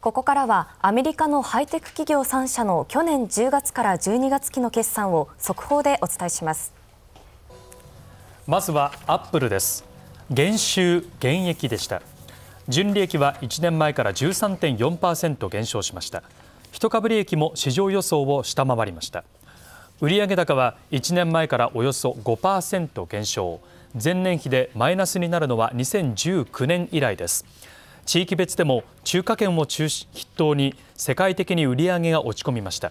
ここからはアメリカのハイテク企業3社の去年10月から12月期の決算を速報でお伝えしますまずはアップルです減収減益でした純利益は1年前から13.4%減少しました一株利益も市場予想を下回りました売上高は1年前からおよそ5%減少前年比でマイナスになるのは2019年以来です地域別でも中華圏を筆頭に世界的に売り上げが落ち込みました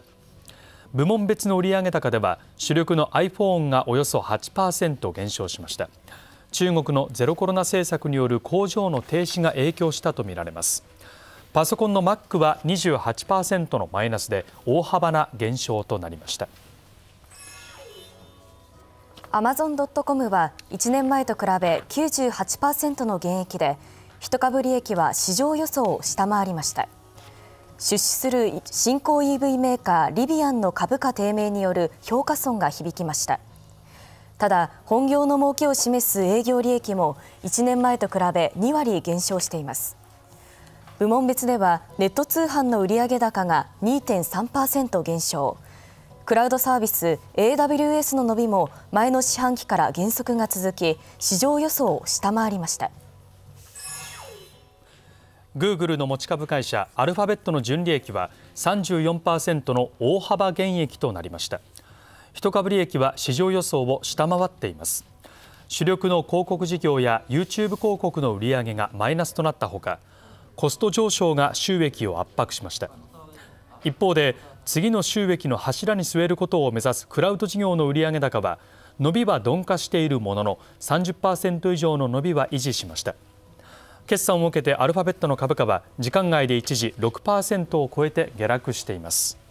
部門別の売上高では主力の iPhone がおよそ8%減少しました中国のゼロコロナ政策による工場の停止が影響したとみられますパソコンの Mac は28%のマイナスで大幅な減少となりましたアマゾン・ドット・コムは1年前と比べ98%の減益で1株利益は市場予想を下回りました出資する新興 EV メーカーリビアンの株価低迷による評価損が響きましたただ本業の儲けを示す営業利益も1年前と比べ2割減少しています部門別ではネット通販の売上高が2.3%減少クラウドサービス AWS の伸びも前の四半期から減速が続き市場予想を下回りました。グーグルの持ち株会社アルファベットの純利益は34%の大幅減益となりました一株利益は市場予想を下回っています主力の広告事業や YouTube 広告の売り上げがマイナスとなったほかコスト上昇が収益を圧迫しました一方で次の収益の柱に据えることを目指すクラウド事業の売上高は伸びは鈍化しているものの30%以上の伸びは維持しました。決算を受けてアルファベットの株価は時間外で一時6%を超えて下落しています。